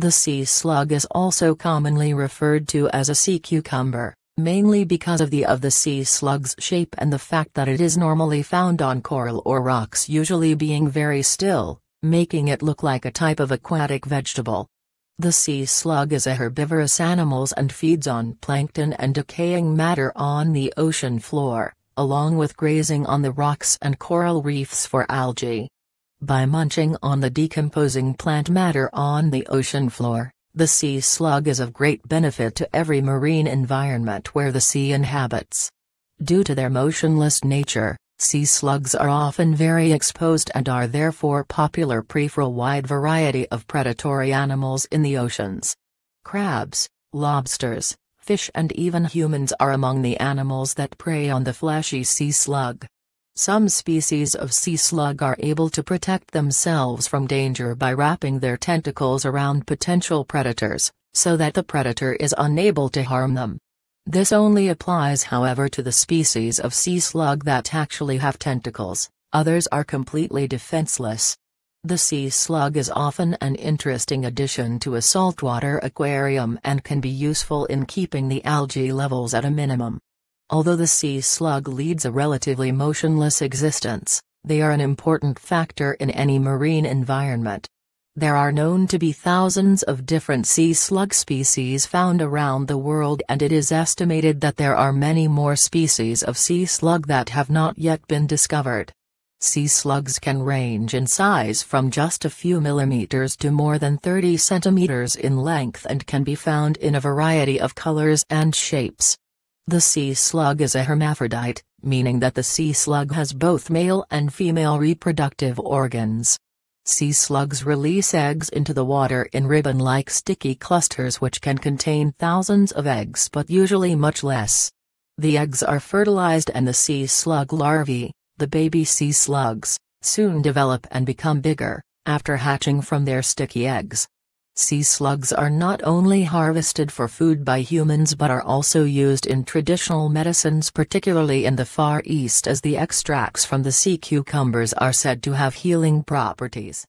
The sea slug is also commonly referred to as a sea cucumber, mainly because of the of the sea slug's shape and the fact that it is normally found on coral or rocks usually being very still, making it look like a type of aquatic vegetable. The sea slug is a herbivorous animal and feeds on plankton and decaying matter on the ocean floor, along with grazing on the rocks and coral reefs for algae. By munching on the decomposing plant matter on the ocean floor, the sea slug is of great benefit to every marine environment where the sea inhabits. Due to their motionless nature, sea slugs are often very exposed and are therefore popular prey for a wide variety of predatory animals in the oceans. Crabs, lobsters, fish and even humans are among the animals that prey on the fleshy sea slug. Some species of sea slug are able to protect themselves from danger by wrapping their tentacles around potential predators, so that the predator is unable to harm them. This only applies however to the species of sea slug that actually have tentacles, others are completely defenseless. The sea slug is often an interesting addition to a saltwater aquarium and can be useful in keeping the algae levels at a minimum. Although the sea slug leads a relatively motionless existence, they are an important factor in any marine environment. There are known to be thousands of different sea slug species found around the world and it is estimated that there are many more species of sea slug that have not yet been discovered. Sea slugs can range in size from just a few millimeters to more than 30 centimeters in length and can be found in a variety of colors and shapes. The sea slug is a hermaphrodite, meaning that the sea slug has both male and female reproductive organs. Sea slugs release eggs into the water in ribbon-like sticky clusters which can contain thousands of eggs but usually much less. The eggs are fertilized and the sea slug larvae, the baby sea slugs, soon develop and become bigger, after hatching from their sticky eggs, Sea slugs are not only harvested for food by humans but are also used in traditional medicines particularly in the Far East as the extracts from the sea cucumbers are said to have healing properties.